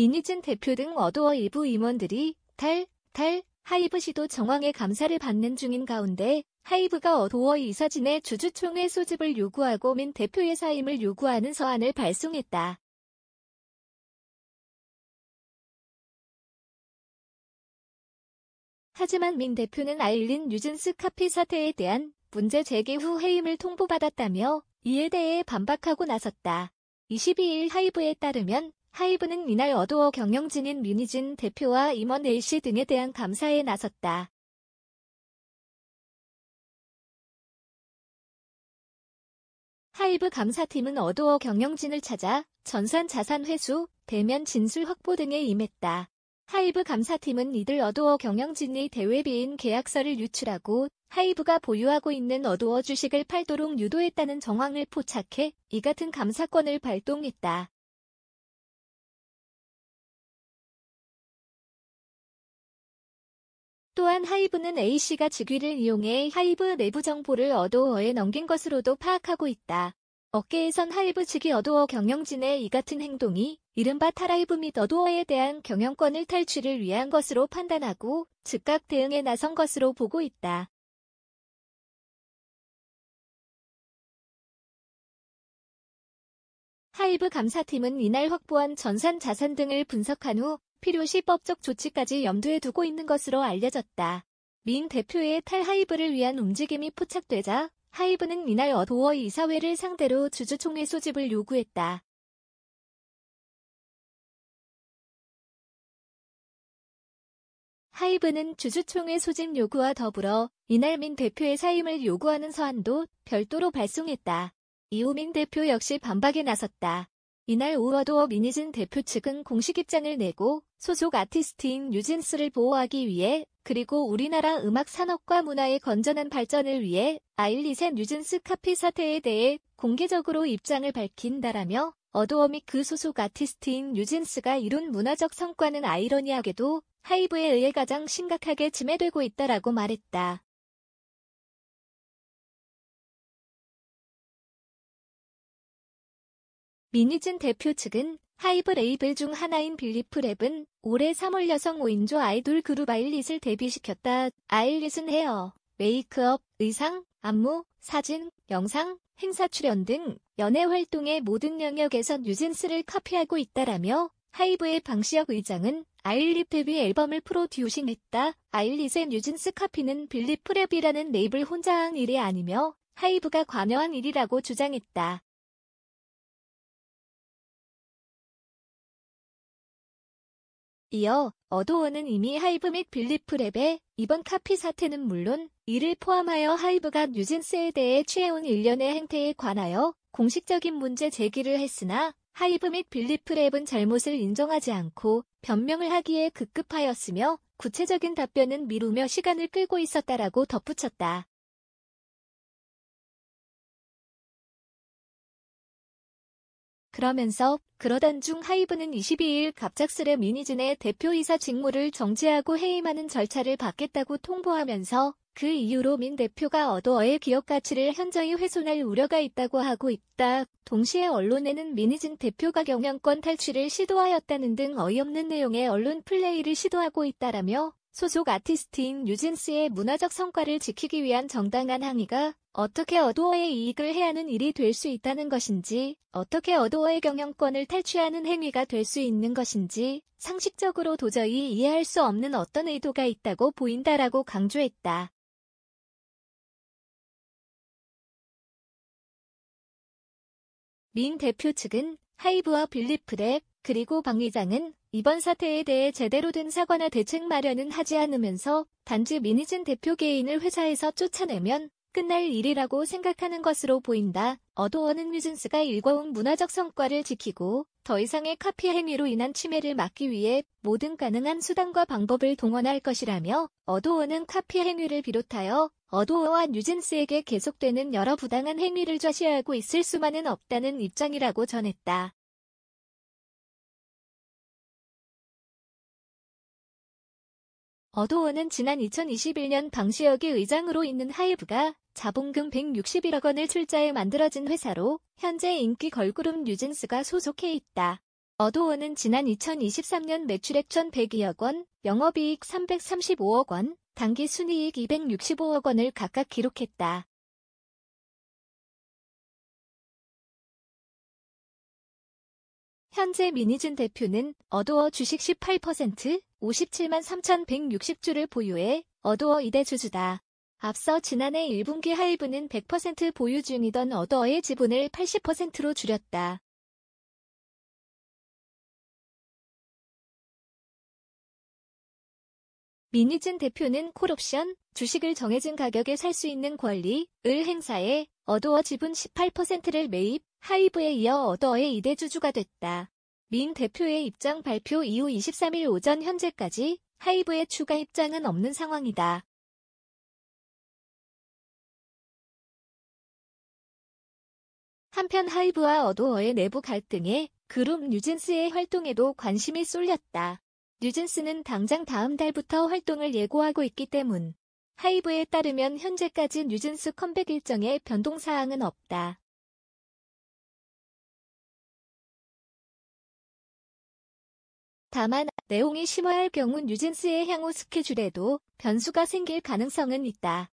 민희진 대표 등어두워 일부 임원들이 탈, 탈, 하이브 시도 정황에 감사를 받는 중인 가운데 하이브가 어두워 이사진의 주주총회 소집을 요구하고 민 대표의 사임을 요구하는 서한을 발송했다. 하지만 민 대표는 아일린 뉴진스 카피 사태에 대한 문제 제기 후 해임을 통보받았다며 이에 대해 반박하고 나섰다. 22일 하이브에 따르면 하이브는 이날 어두워 경영진인 류니진 대표와 임원 A씨 등에 대한 감사에 나섰다. 하이브 감사팀은 어두워 경영진을 찾아 전산 자산 회수, 대면 진술 확보 등에 임했다. 하이브 감사팀은 이들 어두워 경영진이 대외비인 계약서를 유출하고 하이브가 보유하고 있는 어두워 주식을 팔도록 유도했다는 정황을 포착해 이 같은 감사권을 발동했다. 또한 하이브는 A씨가 직위를 이용해 하이브 내부 정보를 어도어에 넘긴 것으로도 파악하고 있다. 업계에선 하이브 측이 어도어 경영진의 이 같은 행동이 이른바 타라이브 및 어도어에 대한 경영권을 탈취를 위한 것으로 판단하고 즉각 대응에 나선 것으로 보고 있다. 하이브 감사팀은 이날 확보한 전산 자산 등을 분석한 후 필요시 법적 조치까지 염두에 두고 있는 것으로 알려졌다. 민 대표의 탈하이브를 위한 움직임이 포착되자 하이브는 이날 어도어 이사회를 상대로 주주총회 소집을 요구했다. 하이브는 주주총회 소집 요구와 더불어 이날 민 대표의 사임을 요구하는 서한도 별도로 발송했다. 이호민 대표 역시 반박에 나섰다. 이날 우어도어 미니즌 대표 측은 공식 입장을 내고 소속 아티스트인 뉴진스를 보호하기 위해 그리고 우리나라 음악 산업과 문화의 건전한 발전을 위해 아일리셋 뉴진스 카피 사태에 대해 공개적으로 입장을 밝힌다라며 어도어 및 그 소속 아티스트인 뉴진스가 이룬 문화적 성과는 아이러니하게도 하이브에 의해 가장 심각하게 침해되고 있다라고 말했다. 미니즌 대표 측은 하이브 레이블 중 하나인 빌리프랩은 올해 3월 여성 5인조 아이돌 그룹 아일릿을 데뷔시켰다. 아일릿은 헤어, 메이크업, 의상, 안무, 사진, 영상, 행사 출연 등 연애 활동의 모든 영역에서 뉴진스를 카피하고 있다라며 하이브의 방시혁 의장은 아일릿 데뷔 앨범을 프로듀싱했다. 아일릿의 뉴진스 카피는 빌리프랩이라는 레이블 혼자한 일이 아니며 하이브가 관여한 일이라고 주장했다. 이어 어도어는 이미 하이브 및 빌리프 랩의 이번 카피 사태는 물론 이를 포함하여 하이브가 뉴진스에 대해 취해온 일련의 행태에 관하여 공식적인 문제 제기를 했으나 하이브 및 빌리프 랩은 잘못을 인정하지 않고 변명을 하기에 급급하였으며 구체적인 답변은 미루며 시간을 끌고 있었다라고 덧붙였다. 그러면서 그러던 중 하이브는 22일 갑작스레 미니즌의 대표이사 직무를 정지하고 해임하는 절차를 받겠다고 통보하면서 그 이후로 민 대표가 어도어의 기업 가치를 현저히 훼손할 우려가 있다고 하고 있다. 동시에 언론에는 미니즌 대표가 경영권 탈취를 시도하였다는 등 어이없는 내용의 언론 플레이를 시도하고 있다라며 소속 아티스트인 뉴진스의 문화적 성과를 지키기 위한 정당한 항의가 어떻게 어도어의 이익을 해하는 일이 될 수 있다는 것인지, 어떻게 어도어의 경영권을 탈취하는 행위가 될 수 있는 것인지, 상식적으로 도저히 이해할 수 없는 어떤 의도가 있다고 보인다라고 강조했다. 민 대표 측은 하이브와 빌리프랩, 그리고 박 의장은 이번 사태에 대해 제대로 된 사과나 대책 마련은 하지 않으면서 단지 민희진 대표 개인을 회사에서 쫓아내면 끝날 일이라고 생각하는 것으로 보인다. 어도어는 뮤즌스가 일궈온 문화적 성과를 지키고 더 이상의 카피 행위로 인한 침해를 막기 위해 모든 가능한 수단과 방법을 동원할 것이라며 어도어는 카피 행위를 비롯하여 어도어와 뉴진스에게 계속되는 여러 부당한 행위를 좌시하고 있을 수만은 없다는 입장이라고 전했다. 어도원은 지난 2021년 방시혁이 의장으로 있는 하이브가 자본금 161억 원을 출자해 만들어진 회사로 현재 인기 걸그룹 뉴진스가 소속해 있다. 어도원은 지난 2023년 매출액 1,102억 원, 영업이익 335억 원, 단기 순이익 265억 원을 각각 기록했다. 현재 미니즌 대표는 어도어 주식 18%, 57만 3,160주를 보유해 어도어 이대 주주다. 앞서 지난해 1분기 하이브는 100% 보유 중이던 어도어의 지분을 80%로 줄였다. 민희진 대표는 콜옵션, 주식을 정해진 가격에 살 수 있는 권리을 행사해 어도어 지분 18%를 매입, 하이브에 이어 어도어의 이대 주주가 됐다. 민 대표의 입장 발표 이후 23일 오전 현재까지 하이브의 추가 입장은 없는 상황이다. 한편 하이브와 어도어의 내부 갈등에 그룹 뉴진스의 활동에도 관심이 쏠렸다. 뉴진스는 당장 다음 달부터 활동을 예고하고 있기 때문 하이브에 따르면 현재까지 뉴진스 컴백 일정에 변동사항은 없다. 다만 내용이 심화할 경우 뉴진스의 향후 스케줄에도 변수가 생길 가능성은 있다.